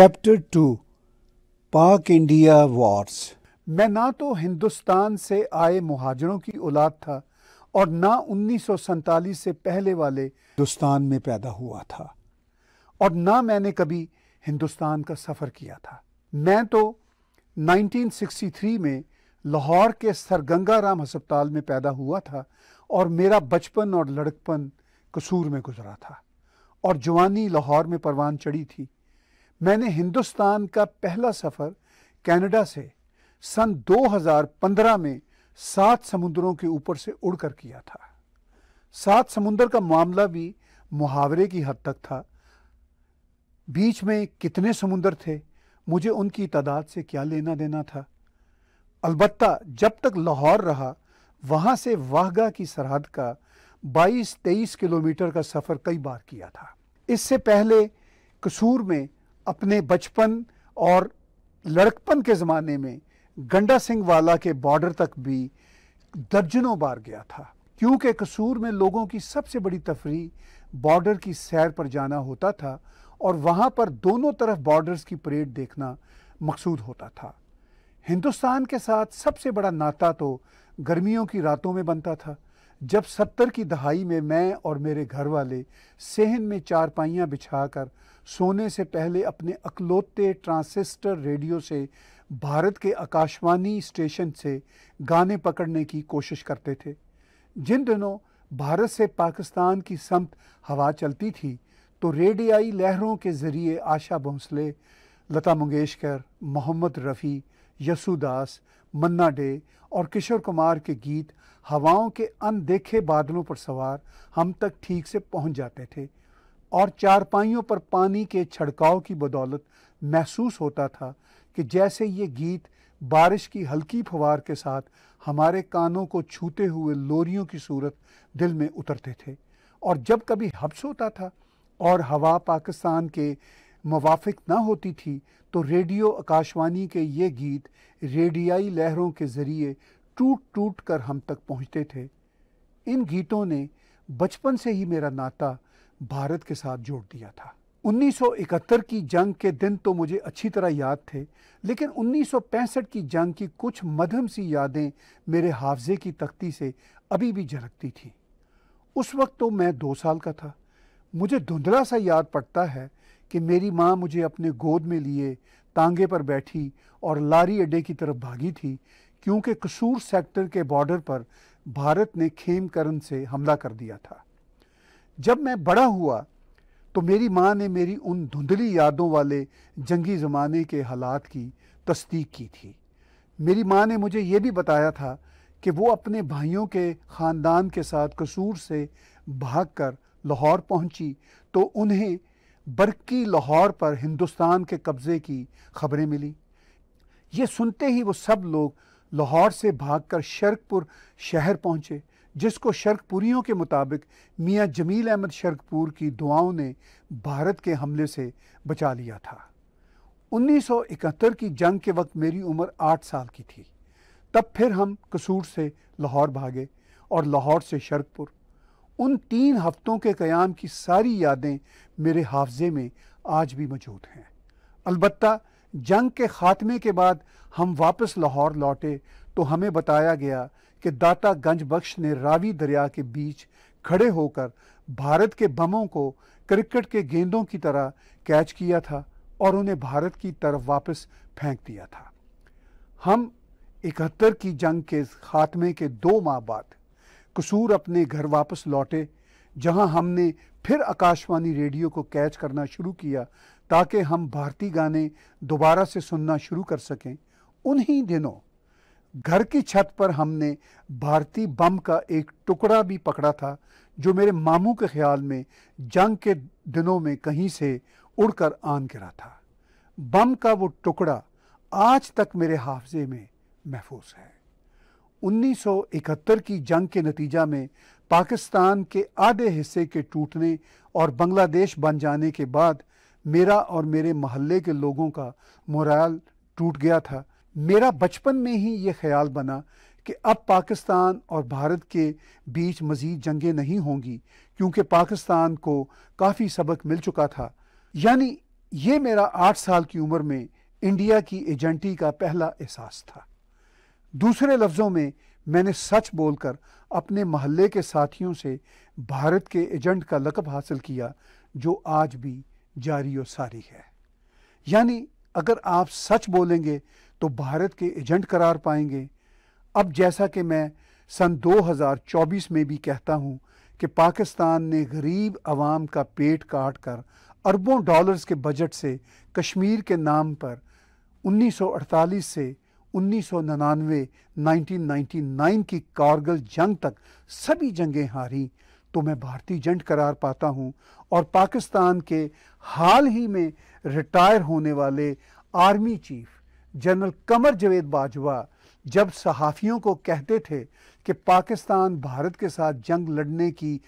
chapter two Pak India wars मैं ना तो हिंदुस्तान से आए मुहाजरों की औलाद था और ना उन्नीस से पहले वाले हिंदुस्तान में पैदा हुआ था और ना मैंने कभी हिंदुस्तान का सफ़र किया था मैं तो 1963 में लाहौर के सर राम हस्पताल में पैदा हुआ था और मेरा बचपन और लड़कपन कसूर में गुजरा था और जवानी लाहौर में परवान चढ़ी थी मैंने हिंदुस्तान का पहला सफ़र कनाडा से सन 2015 में सात समुद्रों के ऊपर से उड़कर किया था सात समुंदर का मामला भी मुहावरे की हद तक था बीच में कितने समुंदर थे मुझे उनकी तादाद से क्या लेना देना था अलबत्ता जब तक लाहौर रहा वहाँ से वाहगा की सरहद का 22-23 किलोमीटर का सफ़र कई बार किया था इससे पहले कसूर में अपने बचपन और लड़कपन के ज़माने में गंडा सिंह वाला के बॉर्डर तक भी दर्जनों बार गया था क्योंकि कसूर में लोगों की सबसे बड़ी तफरी बॉर्डर की सैर पर जाना होता था और वहाँ पर दोनों तरफ बॉर्डर्स की परेड देखना मकसूद होता था हिंदुस्तान के साथ सबसे बड़ा नाता तो गर्मियों की रातों में बनता था जब सत्तर की दहाई में मैं और मेरे घर वाले सेहन में चारपाइयाँ बिछाकर सोने से पहले अपने अकलौते ट्रांसिस्टर रेडियो से भारत के आकाशवाणी स्टेशन से गाने पकड़ने की कोशिश करते थे जिन दिनों भारत से पाकिस्तान की समत हवा चलती थी तो रेडियाई लहरों के ज़रिए आशा भोंसले लता मंगेशकर मोहम्मद रफ़ी यसुदास मन्ना डे और किशोर कुमार के गीत हवाओं के अनदेखे बादलों पर सवार हम तक ठीक से पहुंच जाते थे और चारपाइयों पर पानी के छिड़काव की बदौलत महसूस होता था कि जैसे ये गीत बारिश की हल्की फवार के साथ हमारे कानों को छूते हुए लोरियों की सूरत दिल में उतरते थे और जब कभी हब्स होता था और हवा पाकिस्तान के मुवाफिक ना होती थी तो रेडियो आकाशवाणी के ये गीत रेडियाई लहरों के ज़रिए टूट टूट कर हम तक पहुँचते थे इन गीतों ने बचपन से ही मेरा नाता भारत के साथ जोड़ दिया था 1971 की जंग के दिन तो मुझे अच्छी तरह याद थे लेकिन 1965 की जंग की कुछ मधम सी यादें मेरे हाफजे की तख्ती से अभी भी झलकती थीं उस वक्त तो मैं दो साल का था मुझे धुंधला सा याद पड़ता है कि मेरी माँ मुझे अपने गोद में लिए तांगे पर बैठी और लारी अड्डे की तरफ भागी थी क्योंकि कसूर सेक्टर के बॉर्डर पर भारत ने खेमकरण से हमला कर दिया था जब मैं बड़ा हुआ तो मेरी माँ ने मेरी उन धुंधली यादों वाले जंगी ज़माने के हालात की तस्दीक की थी मेरी माँ ने मुझे ये भी बताया था कि वो अपने भाइयों के ख़ानदान के साथ कसूर से भाग कर लाहौर पहुँची तो उन्हें बरकी लाहौर पर हिंदुस्तान के कब्ज़े की खबरें मिली ये सुनते ही वो सब लोग लाहौर से भागकर शर्कपुर शहर पहुँचे जिसको शर्कपुरियों के मुताबिक मियाँ जमील अहमद शर्कपुर की दुआओं ने भारत के हमले से बचा लिया था 1971 की जंग के वक्त मेरी उम्र आठ साल की थी तब फिर हम कसूर से लाहौर भागे और लाहौर से शर्कपुर उन तीन हफ्तों के क़्याम की सारी यादें मेरे हाफजे में आज भी मौजूद हैं अलबत्ता जंग के ख़ात्मे के बाद हम वापस लाहौर लौटे तो हमें बताया गया कि दाता गंज बख्श ने रावी दरिया के बीच खड़े होकर भारत के बमों को क्रिकेट के गेंदों की तरह कैच किया था और उन्हें भारत की तरफ वापस फेंक दिया था हम इकहत्तर की जंग के खात्मे के दो माह बाद कसूर अपने घर वापस लौटे जहां हमने फिर आकाशवाणी रेडियो को कैच करना शुरू किया ताकि हम भारतीय गाने दोबारा से सुनना शुरू कर सकें उन्हीं दिनों घर की छत पर हमने भारतीय बम का एक टुकड़ा भी पकड़ा था जो मेरे मामू के ख्याल में जंग के दिनों में कहीं से उड़कर आन गिरा था बम का वो टुकड़ा आज तक मेरे हाफजे में महफूज है 1971 की जंग के नतीजा में पाकिस्तान के आधे हिस्से के टूटने और बांग्लादेश बन जाने के बाद मेरा और मेरे मोहल्ले के लोगों का मोराल टूट गया था मेरा बचपन में ही ये ख्याल बना कि अब पाकिस्तान और भारत के बीच मज़ीद जंगें नहीं होंगी क्योंकि पाकिस्तान को काफ़ी सबक मिल चुका था यानी ये मेरा आठ साल की उम्र में इंडिया की एजेंटी का पहला एहसास था दूसरे लफ्ज़ों में मैंने सच बोलकर अपने महल्ले के साथियों से भारत के एजेंट का लकब हासिल किया जो आज भी जारी और सारी है यानी अगर आप सच बोलेंगे तो भारत के एजेंट करार पाएंगे अब जैसा कि मैं सन 2024 में भी कहता हूं कि पाकिस्तान ने गरीब आवाम का पेट काट कर अरबों डॉलर्स के बजट से कश्मीर के नाम पर 1948 से उन्नीस सौ निन्यानवे नाइनटीन नाइनटी नाइन की कारगिल जंग तक सभी जंगें हारी तो मैं भारतीय जंट करार पाता हूँ और पाकिस्तान के हाल ही में रिटायर होने वाले army chief general Qamar Javed Bajwa जब सहाफ़ियों को कहते थे कि पाकिस्तान भारत के साथ जंग लड़ने की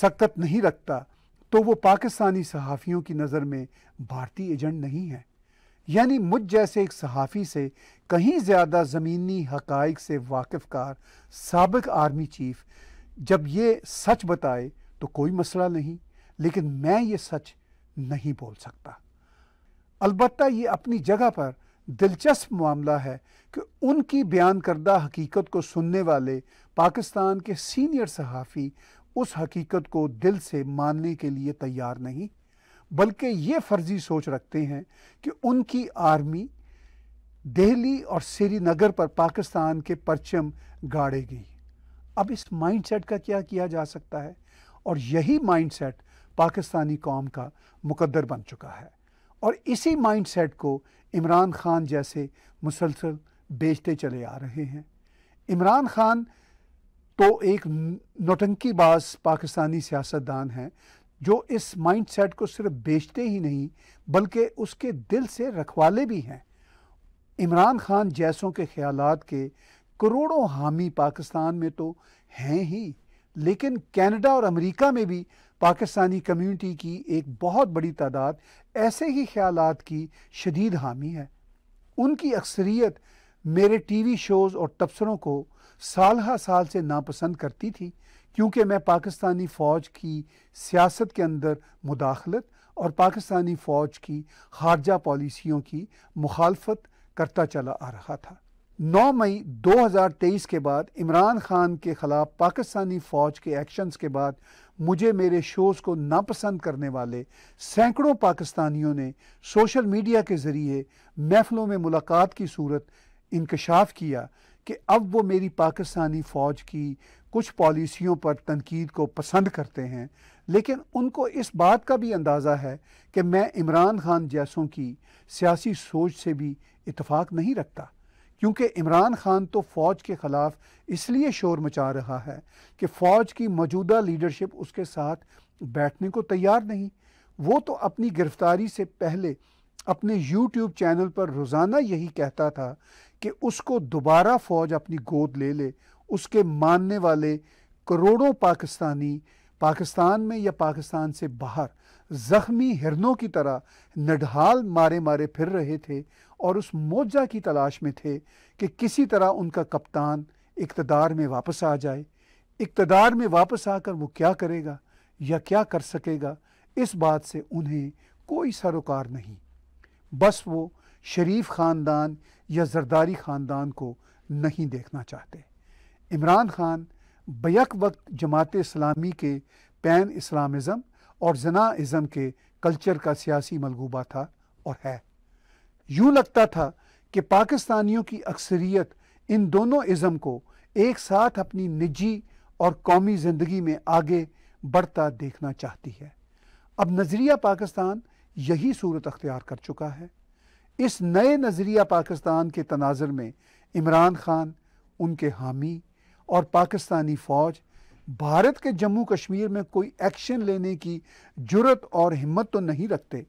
सकत नहीं रखता तो वो पाकिस्तानी सहाफ़ियों की नज़र में भारतीय एजेंट नहीं है यानी मुझ जैसे एक सहाफ़ी से कहीं ज़्यादा ज़मीनी हकाइक से वाकिफ़ कार सबक आर्मी चीफ जब ये सच बताए तो कोई मसला नहीं लेकिन मैं ये सच नहीं बोल सकता अलबत् ये अपनी जगह पर दिलचस्प मामला है कि उनकी बयान करदा हकीकत को सुनने वाले पाकिस्तान के सीनियर सहाफ़ी उस हकीकत को दिल से मानने के लिए तैयार नहीं बल्कि ये फर्जी सोच रखते हैं कि उनकी आर्मी दिल्ली और श्रीनगर पर पाकिस्तान के परचम गाड़ेगी अब इस माइंडसेट का क्या किया जा सकता है और यही माइंडसेट पाकिस्तानी कौम का मुकद्दर बन चुका है और इसी माइंडसेट को इमरान खान जैसे मुसलसल बेचते चले आ रहे हैं इमरान खान तो एक नोटंकी पाकिस्तानी सियासतदान हैं जो इस माइंडसेट को सिर्फ बेचते ही नहीं बल्कि उसके दिल से रखवाले भी हैं इमरान खान जैसों के ख्याल के करोड़ों हामी पाकिस्तान में तो हैं ही लेकिन कनाडा और अमेरिका में भी पाकिस्तानी कम्युनिटी की एक बहुत बड़ी तादाद ऐसे ही ख्याल की शदीद हामी है उनकी अक्सरियत मेरे टीवी शोज़ और तबसरों को साल हा साल से नापसंद करती थी क्योंकि मैं पाकिस्तानी फ़ौज की सियासत के अंदर मुदाखलत और पाकिस्तानी फ़ौज की खारजा पॉलिसियों की मुखालफत करता चला आ रहा था 9 मई 2023 के बाद इमरान खान के ख़िलाफ़ पाकिस्तानी फ़ौज के एक्शंस के बाद मुझे मेरे शोज़ को नापसंद करने वाले सैकड़ों पाकिस्तानियों ने सोशल मीडिया के ज़रिए महफ़लों में मुलाकात की सूरत इंकशाफ किया कि अब वो मेरी पाकिस्तानी फ़ौज की कुछ पॉलिसियों पर तनकीद को पसंद करते हैं लेकिन उनको इस बात का भी अंदाज़ा है कि मैं इमरान खान जैसों की सियासी सोच से भी इतफाक़ नहीं रखता क्योंकि इमरान खान तो फ़ौज के ख़िलाफ़ इसलिए शोर मचा रहा है कि फ़ौज की मौजूदा लीडरशिप उसके साथ बैठने को तैयार नहीं वो तो अपनी गिरफ़्तारी से पहले अपने यूट्यूब चैनल पर रोज़ाना यही कहता था कि उसको दोबारा फ़ौज अपनी गोद ले ले उसके मानने वाले करोड़ों पाकिस्तानी पाकिस्तान में या पाकिस्तान से बाहर ज़ख्मी हिरनों की तरह नडहाल मारे मारे फिर रहे थे और उस मोजा की तलाश में थे कि किसी तरह उनका कप्तान इकतदार में वापस आ जाए इकतदार में वापस आकर वो क्या करेगा या क्या कर सकेगा इस बात से उन्हें कोई सरोकार नहीं बस वो शरीफ ख़ानदान या जरदारी ख़ानदान को नहीं देखना चाहते इमरान खान बैक वक्त जमात इस्लामी के पैन इस्लामिज़म और जनाज़म के कल्चर का सियासी मलबूबा था और है यूँ लगता था कि पाकिस्तानियों की अक्सरियत इन दोनों इज़म को एक साथ अपनी निजी और कौमी ज़िंदगी में आगे बढ़ता देखना चाहती है अब नज़रिया पाकिस्तान यही सूरत अख्तियार कर चुका है इस नए नज़रिया पाकिस्तान के तनाजर में इमरान खान उनके हामी और पाकिस्तानी फ़ौज भारत के जम्मू कश्मीर में कोई एक्शन लेने की जरूरत और हिम्मत तो नहीं रखते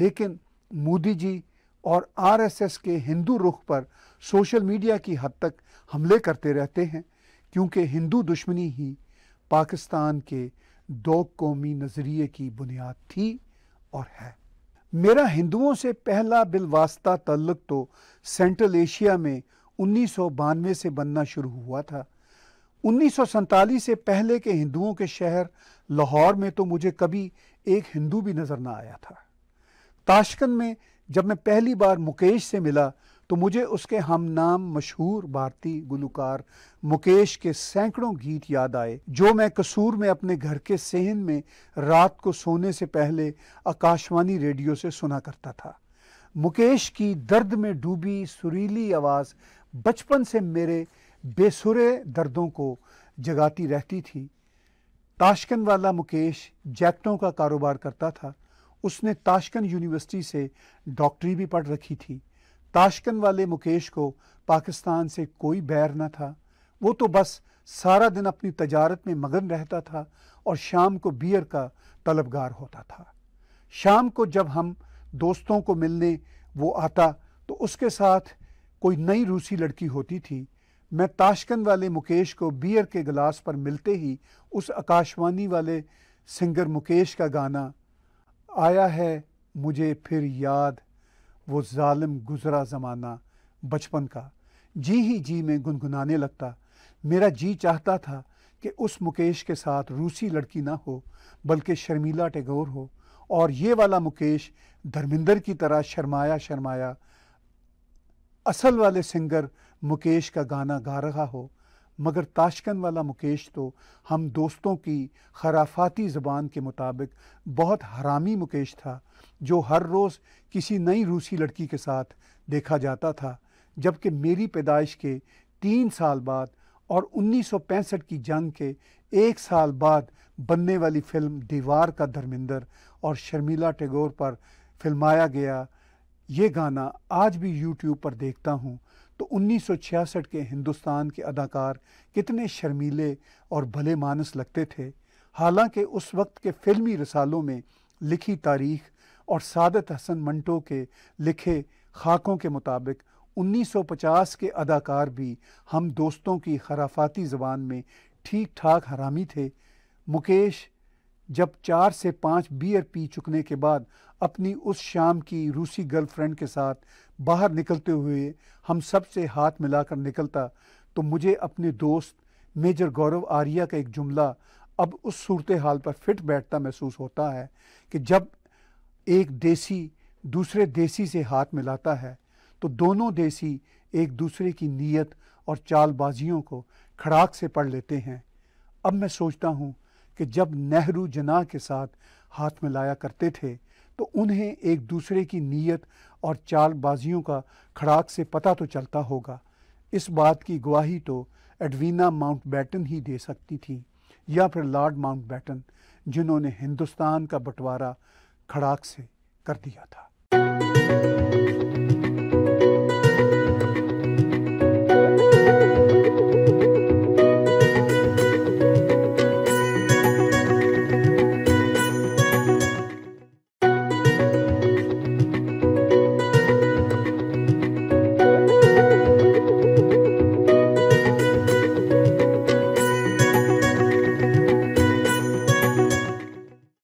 लेकिन मोदी जी और आरएसएस के हिंदू रुख पर सोशल मीडिया की हद तक हमले करते रहते हैं क्योंकि हिंदू दुश्मनी ही पाकिस्तान के दो कौमी नज़रिए की बुनियाद थी और है मेरा हिंदुओं से पहला बिलवास्ता तल्लक तो सेंट्रल एशिया में उन्नीस से बनना शुरू हुआ था उन्नीस से पहले के हिंदुओं के शहर लाहौर में तो मुझे कभी एक हिंदू भी नज़र ना आया था ताशकन में जब मैं पहली बार मुकेश से मिला तो मुझे उसके हम नाम मशहूर भारतीय गुलकार मुकेश के सैकड़ों गीत याद आए जो मैं कसूर में अपने घर के सेहन में रात को सोने से पहले आकाशवाणी रेडियो से सुना करता था मुकेश की दर्द में डूबी सुरीली आवाज़ बचपन से मेरे बेसुरे दर्दों को जगाती रहती थी ताशकन वाला मुकेश जैकटों का कारोबार करता था उसने ताशकन यूनिवर्सिटी से डॉक्टरी भी पढ़ रखी थी ताशकन वाले मुकेश को पाकिस्तान से कोई बैर न था वो तो बस सारा दिन अपनी तजारत में मगन रहता था और शाम को बियर का तलबगार होता था शाम को जब हम दोस्तों को मिलने वो आता तो उसके साथ कोई नई रूसी लड़की होती थी मैं ताशकंद वाले मुकेश को बियर के गिलास पर मिलते ही उस आकाशवाणी वाले सिंगर मुकेश का गाना आया है मुझे फिर याद वो जालिम गुजरा ज़माना बचपन का जी ही जी में गुनगुनाने लगता मेरा जी चाहता था कि उस मुकेश के साथ रूसी लड़की ना हो बल्कि शर्मिला टैगोर हो और ये वाला मुकेश धर्मिंदर की तरह शर्माया शर्माया असल वाले सिंगर मुकेश का गाना गा रहा हो मगर ताशकन वाला मुकेश तो हम दोस्तों की खराफाती ज़बान के मुताबिक बहुत हरामी मुकेश था जो हर रोज़ किसी नई रूसी लड़की के साथ देखा जाता था जबकि मेरी पैदाइश के तीन साल बाद और 1965 की जंग के एक साल बाद बनने वाली फ़िल्म दीवार का धर्मिंदर और शर्मिला टैगोर पर फिल्माया गया ये गाना आज भी यूट्यूब पर देखता हूँ तो 1966 के हिंदुस्तान के अदाकार कितने शर्मीले और भले मानस लगते थे हालांकि उस वक्त के फिल्मी रसालों में लिखी तारीख और सादत हसन मंटो के लिखे खाकों के मुताबिक 1950 के अदाकार भी हम दोस्तों की खराफाती ज़बान में ठीक ठाक हरामी थे मुकेश जब चार से पाँच बियर पी चुकने के बाद अपनी उस शाम की रूसी गर्लफ्रेंड के साथ बाहर निकलते हुए हम सब से हाथ मिलाकर निकलता तो मुझे अपने दोस्त मेजर गौरव आर्या का एक जुमला अब उस सूरत हाल पर फिट बैठता महसूस होता है कि जब एक देसी दूसरे देसी से हाथ मिलाता है तो दोनों देसी एक दूसरे की नीयत और चालबाजियों को खड़ाक से पढ़ लेते हैं अब मैं सोचता हूँ कि जब नेहरू जना के साथ हाथ में लाया करते थे तो उन्हें एक दूसरे की नीयत और चालबाजियों का खड़ाक से पता तो चलता होगा इस बात की गवाही तो एडवीना बैटन ही दे सकती थी या फिर लॉर्ड बैटन जिन्होंने हिंदुस्तान का बंटवारा खड़ाक से कर दिया था